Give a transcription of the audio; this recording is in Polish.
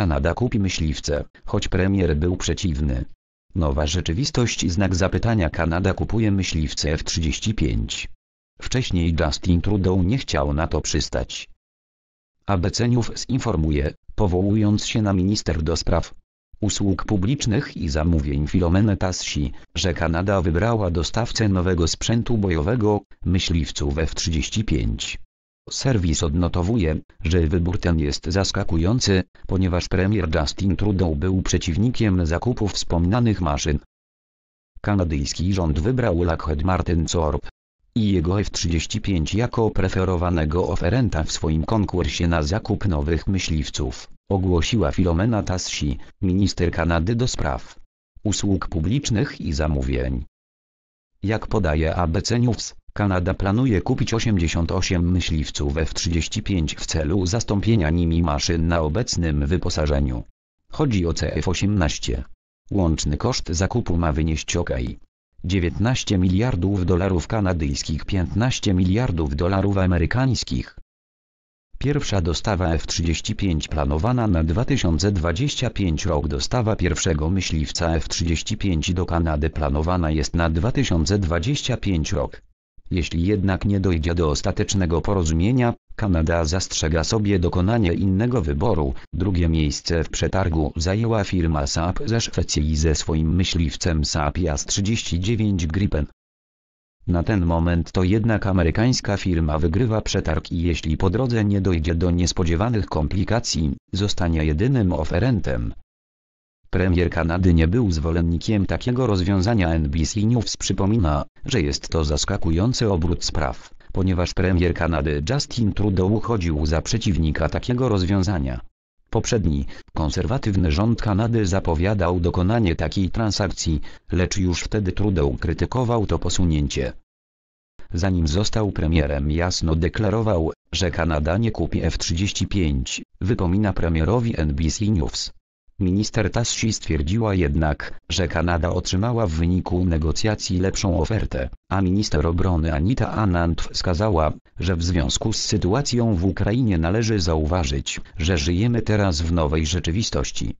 Kanada kupi myśliwce, choć premier był przeciwny. Nowa rzeczywistość znak zapytania Kanada kupuje myśliwce F-35. Wcześniej Justin Trudeau nie chciał na to przystać. Abeceniów zinformuje, powołując się na minister do spraw usług publicznych i zamówień Filomenę Tassi, że Kanada wybrała dostawcę nowego sprzętu bojowego, myśliwców F-35. Serwis odnotowuje, że wybór ten jest zaskakujący, ponieważ premier Justin Trudeau był przeciwnikiem zakupu wspomnianych maszyn. Kanadyjski rząd wybrał Lockheed Martin Corp. i jego F-35 jako preferowanego oferenta w swoim konkursie na zakup nowych myśliwców, ogłosiła Filomena Tassi, minister Kanady do spraw usług publicznych i zamówień. Jak podaje ABC News, Kanada planuje kupić 88 myśliwców F-35 w celu zastąpienia nimi maszyn na obecnym wyposażeniu. Chodzi o CF-18. Łączny koszt zakupu ma wynieść ok. 19 miliardów dolarów kanadyjskich 15 miliardów dolarów amerykańskich. Pierwsza dostawa F-35 planowana na 2025 rok dostawa pierwszego myśliwca F-35 do Kanady planowana jest na 2025 rok. Jeśli jednak nie dojdzie do ostatecznego porozumienia, Kanada zastrzega sobie dokonanie innego wyboru. Drugie miejsce w przetargu zajęła firma Saab ze Szwecji ze swoim myśliwcem Saab JAS 39 Gripen. Na ten moment to jednak amerykańska firma wygrywa przetarg i jeśli po drodze nie dojdzie do niespodziewanych komplikacji, zostanie jedynym oferentem. Premier Kanady nie był zwolennikiem takiego rozwiązania NBC News przypomina, że jest to zaskakujący obrót spraw, ponieważ premier Kanady Justin Trudeau uchodził za przeciwnika takiego rozwiązania. Poprzedni, konserwatywny rząd Kanady zapowiadał dokonanie takiej transakcji, lecz już wtedy Trudeau krytykował to posunięcie. Zanim został premierem jasno deklarował, że Kanada nie kupi F-35, wypomina premierowi NBC News. Minister Tassi stwierdziła jednak, że Kanada otrzymała w wyniku negocjacji lepszą ofertę, a minister obrony Anita Anand wskazała, że w związku z sytuacją w Ukrainie należy zauważyć, że żyjemy teraz w nowej rzeczywistości,